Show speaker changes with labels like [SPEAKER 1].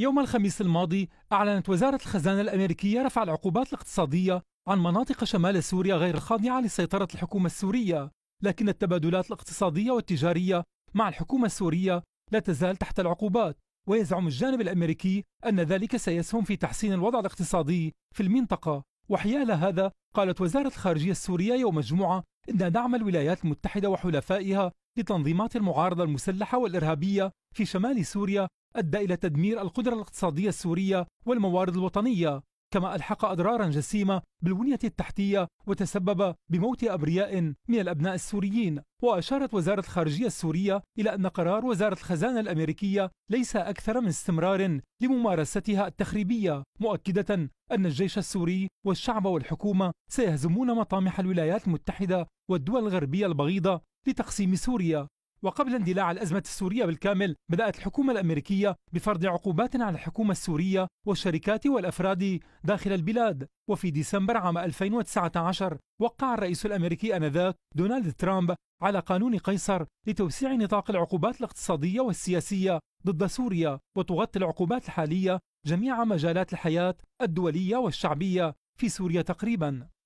[SPEAKER 1] يوم الخميس الماضي أعلنت وزارة الخزانة الأمريكية رفع العقوبات الاقتصادية عن مناطق شمال سوريا غير الخاضعة لسيطرة الحكومة السورية لكن التبادلات الاقتصادية والتجارية مع الحكومة السورية لا تزال تحت العقوبات ويزعم الجانب الأمريكي أن ذلك سيسهم في تحسين الوضع الاقتصادي في المنطقة وحيال هذا قالت وزارة الخارجية السورية يوم الجمعة إن دعم الولايات المتحدة وحلفائها لتنظيمات المعارضة المسلحة والإرهابية في شمال سوريا أدى إلى تدمير القدرة الاقتصادية السورية والموارد الوطنية كما ألحق أضرارا جسيمة بالبنية التحتية وتسبب بموت أبرياء من الأبناء السوريين وأشارت وزارة الخارجية السورية إلى أن قرار وزارة الخزانة الأمريكية ليس أكثر من استمرار لممارستها التخريبية مؤكدة أن الجيش السوري والشعب والحكومة سيهزمون مطامح الولايات المتحدة والدول الغربية البغيضة لتقسيم سوريا وقبل اندلاع الأزمة السورية بالكامل بدأت الحكومة الأمريكية بفرض عقوبات على الحكومة السورية والشركات والأفراد داخل البلاد وفي ديسمبر عام 2019 وقع الرئيس الأمريكي آنذاك دونالد ترامب على قانون قيصر لتوسيع نطاق العقوبات الاقتصادية والسياسية ضد سوريا وتغطي العقوبات الحالية جميع مجالات الحياة الدولية والشعبية في سوريا تقريبا